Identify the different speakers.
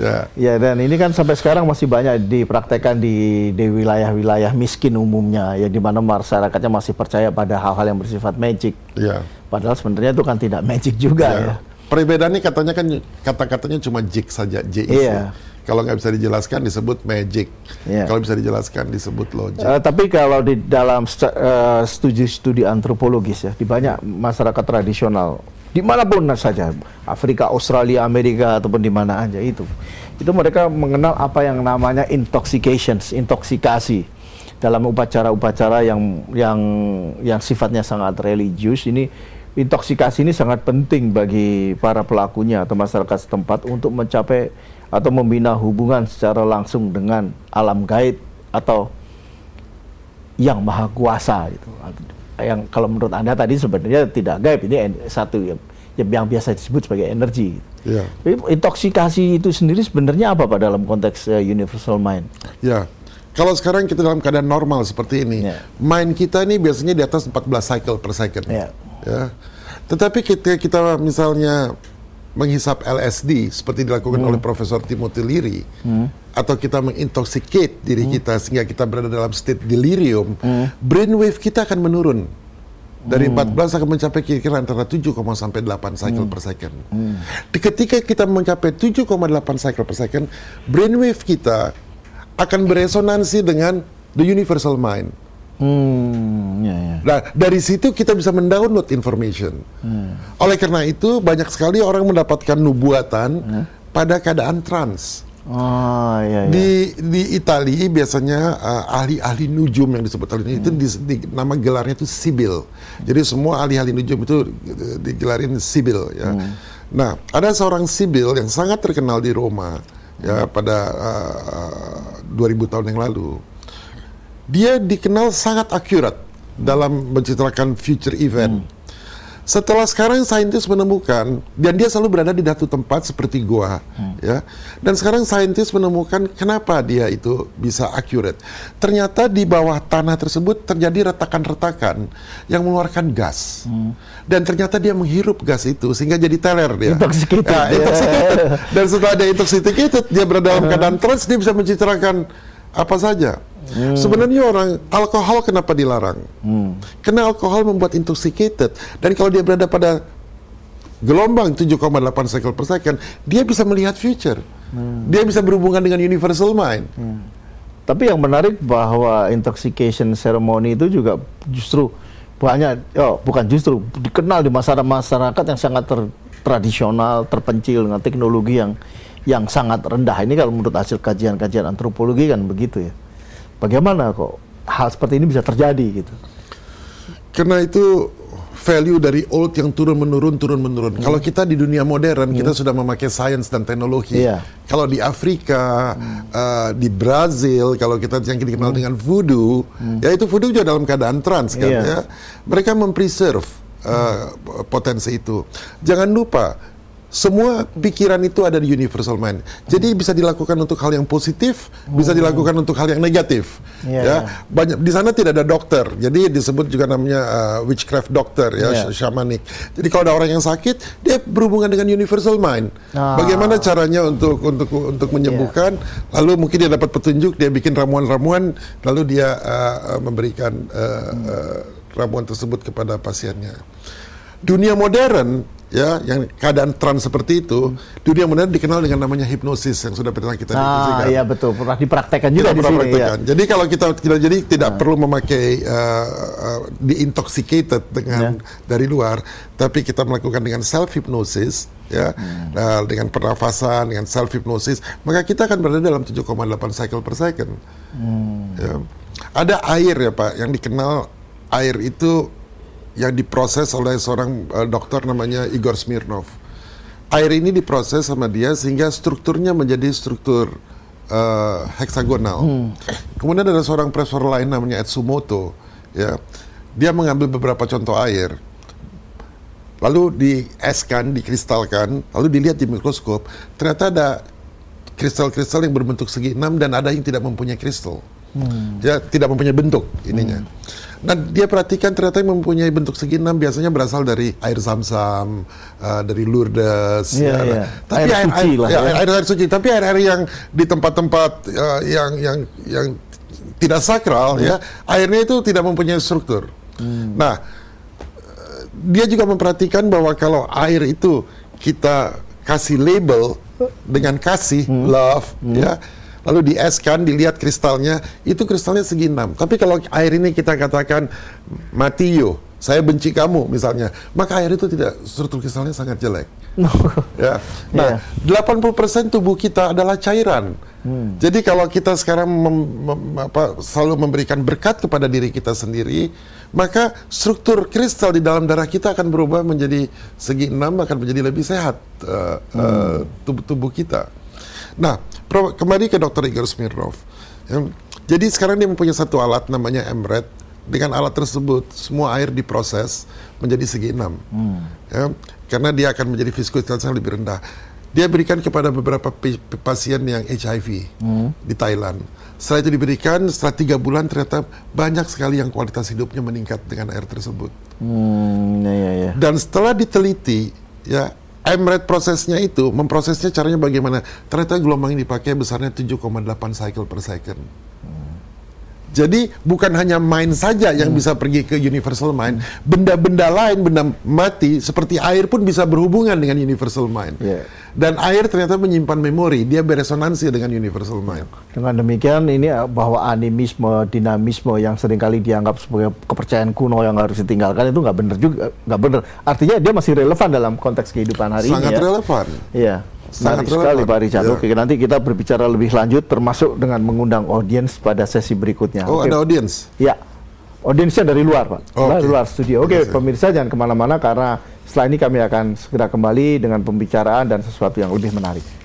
Speaker 1: Ya.
Speaker 2: ya dan ini kan sampai sekarang masih banyak dipraktekkan di di wilayah-wilayah miskin umumnya ya di mana masyarakatnya masih percaya pada hal-hal yang bersifat magic. Ya. Padahal sebenarnya itu kan tidak magic juga ya. ya. Perbedaannya katanya kan kata-katanya cuma jig saja, J
Speaker 1: Iya. Kalau nggak bisa dijelaskan disebut magic. Ya. Kalau bisa dijelaskan disebut logic. Uh,
Speaker 2: tapi kalau di dalam eh, studi-studi uh, antropologis ya di banyak masyarakat tradisional di mana dimanapun saja Afrika Australia Amerika ataupun di mana aja itu itu mereka mengenal apa yang namanya intoxications intoksikasi dalam upacara-upacara yang yang yang sifatnya sangat religius ini intoksikasi ini sangat penting bagi para pelakunya atau masyarakat setempat untuk mencapai atau membina hubungan secara langsung dengan alam gaib atau yang maha kuasa itu yang kalau menurut anda tadi sebenarnya tidak gaib ini satu yang yang biasa disebut sebagai energi. Ya. intoksikasi itu sendiri sebenarnya apa pak dalam konteks uh, universal mind? Ya, kalau sekarang kita dalam keadaan normal
Speaker 1: seperti ini, ya. mind kita ini biasanya di atas 14 cycle per second. Ya. ya. Tetapi ketika kita misalnya menghisap LSD seperti dilakukan hmm. oleh Profesor Timothy Leary hmm. atau kita mengintoxicate diri hmm. kita sehingga kita berada dalam state delirium, hmm. brainwave kita akan menurun. Dari hmm. 14 akan mencapai kira-kira antara 7, sampai 8 cycle hmm. per second. Hmm. Ketika kita mencapai 7,8 cycle per second, brainwave kita akan beresonansi dengan the universal mind. Hmm, ya, ya. Nah, dari situ kita bisa mendownload information. Hmm. Oleh karena itu, banyak sekali orang mendapatkan nubuatan hmm. pada keadaan trans.
Speaker 2: Oh, iya, ya.
Speaker 1: Di di Italia biasanya uh, ahli-ahli nujum yang disebut ahli hmm. itu di, di, nama gelarnya itu sibil. Jadi semua ahli-ahli nujum itu eh, digelarin sibil ya. Hmm. Nah, ada seorang sibil yang sangat terkenal di Roma ya pada uh, eh, 2000 tahun yang lalu dia dikenal sangat akurat dalam mencitrakan future event. Hmm. Setelah sekarang saintis menemukan dan dia selalu berada di satu tempat seperti gua, hmm. ya. Dan sekarang saintis menemukan kenapa dia itu bisa akurat. Ternyata di bawah tanah tersebut terjadi retakan-retakan yang mengeluarkan gas. Hmm. Dan ternyata dia menghirup gas itu sehingga jadi teler dia. Intoxicated. Ya, intoxicated. dan setelah dia intoxicated, dia berada dalam uh-huh. keadaan trans, dia bisa mencitrakan apa saja. Hmm. Sebenarnya orang alkohol kenapa dilarang? Hmm. Karena alkohol membuat intoxicated dan kalau dia berada pada gelombang 7,8 cycle per second, dia bisa melihat future.
Speaker 2: Hmm. Dia bisa berhubungan dengan universal mind. Hmm. Tapi yang menarik bahwa intoxication ceremony itu juga justru banyak oh bukan justru dikenal di masyarakat masyarakat yang sangat ter, tradisional, terpencil dengan teknologi yang yang sangat rendah. Ini kalau menurut hasil kajian-kajian antropologi kan begitu ya. Bagaimana kok hal seperti ini bisa terjadi gitu? Karena itu value dari old yang
Speaker 1: turun menurun turun menurun. Hmm. Kalau kita di dunia modern hmm. kita sudah memakai sains dan teknologi. Yeah. Kalau di Afrika, hmm. uh, di Brazil, kalau kita yang dikenal hmm. dengan voodoo, hmm. ya itu voodoo juga dalam keadaan trans kan yeah. ya. Mereka mempreserve uh, hmm. potensi itu. Jangan lupa semua pikiran itu ada di universal mind. Jadi hmm. bisa dilakukan untuk hal yang positif, hmm. bisa dilakukan untuk hal yang negatif. Yeah, ya, yeah. banyak di sana tidak ada dokter. Jadi disebut juga namanya uh, witchcraft doctor ya, yeah. shamanik. Jadi kalau ada orang yang sakit, dia berhubungan dengan universal mind. Ah. Bagaimana caranya untuk untuk untuk menyembuhkan? Yeah. Lalu mungkin dia dapat petunjuk, dia bikin ramuan-ramuan, lalu dia uh, uh memberikan uh, hmm. ramuan tersebut kepada pasiennya. Dunia modern ya yang keadaan trans seperti itu dunia modern dikenal dengan namanya hipnosis
Speaker 2: yang sudah pernah kita ah, diskusikan. Ah iya betul pernah dipraktekkan juga kita di pernah sini. Ya. Jadi kalau
Speaker 1: kita, kita jadi tidak nah. perlu memakai uh, uh, diintoxicated dengan ya. dari luar, tapi kita melakukan dengan self hipnosis ya hmm. uh, dengan pernafasan dengan self hipnosis maka kita akan berada dalam 7,8 cycle per second. Hmm. Ya. Ada air ya Pak yang dikenal air itu yang diproses oleh seorang uh, dokter namanya Igor Smirnov. Air ini diproses sama dia sehingga strukturnya menjadi struktur uh, heksagonal. Hmm. Kemudian ada seorang profesor lain namanya Etsumoto, ya. Dia mengambil beberapa contoh air, lalu dieskan, dikristalkan, lalu dilihat di mikroskop, ternyata ada kristal-kristal yang berbentuk segi enam dan ada yang tidak mempunyai kristal. Hmm. Dia ya, tidak mempunyai bentuk ininya. Hmm. Dan dia perhatikan ternyata yang mempunyai bentuk segi enam biasanya berasal dari air zam-zam, uh, dari Lourdes. Yeah, ya, yeah. Tapi air, air suci air, lah. Ya, air, Air, air suci. Tapi air-air yang di tempat-tempat uh, yang yang yang tidak sakral ya, hmm. ya, airnya itu tidak mempunyai struktur. Hmm. Nah, dia juga memperhatikan bahwa kalau air itu kita kasih label dengan kasih hmm. love hmm. ya lalu di es kan dilihat kristalnya itu kristalnya segi enam tapi kalau air ini kita katakan matio saya benci kamu misalnya maka air itu tidak struktur kristalnya sangat jelek ya nah yeah. Iya. 80% tubuh kita adalah cairan hmm. jadi kalau kita sekarang mem, mem, apa, selalu memberikan berkat kepada diri kita sendiri maka struktur kristal di dalam darah kita akan berubah menjadi segi enam akan menjadi lebih sehat uh, uh, tubuh tubuh kita nah kembali ke Dokter Igor Smirnov. Jadi sekarang dia mempunyai satu alat namanya Emret. Dengan alat tersebut, semua air diproses menjadi segi enam. Hmm. Ya, karena dia akan menjadi viskositas yang lebih rendah. Dia berikan kepada beberapa pasien yang HIV hmm. di Thailand. Setelah itu diberikan, setelah tiga bulan ternyata banyak sekali yang kualitas hidupnya meningkat dengan air tersebut.
Speaker 2: Hmm, ya, ya. ya.
Speaker 1: Dan setelah diteliti, ya Emirates prosesnya itu, memprosesnya caranya bagaimana? Ternyata gelombang yang dipakai besarnya 7,8 cycle per second. Jadi bukan hanya mind saja yang hmm. bisa pergi ke universal mind, benda-benda lain, benda mati seperti air pun bisa berhubungan dengan universal mind. Yeah. Dan air ternyata menyimpan memori, dia
Speaker 2: beresonansi dengan universal mind. Dengan demikian ini eh, bahwa animisme, dinamisme yang seringkali dianggap sebagai kepercayaan kuno yang harus ditinggalkan itu nggak benar juga, nggak benar. Artinya dia masih relevan dalam konteks kehidupan hari Sangat ini. Sangat ya. relevan. Iya. Sangat Menarik sekali Pak Richard. Ya. Oke, nanti kita berbicara lebih lanjut termasuk dengan mengundang audiens pada sesi berikutnya. Oh, Oke. ada audiens? Ya. Audiensnya dari luar, Pak. Oh, dari okay. luar studio. Oke, okay, pemirsa jangan kemana-mana karena setelah ini kami akan segera kembali dengan pembicaraan dan sesuatu yang lebih menarik.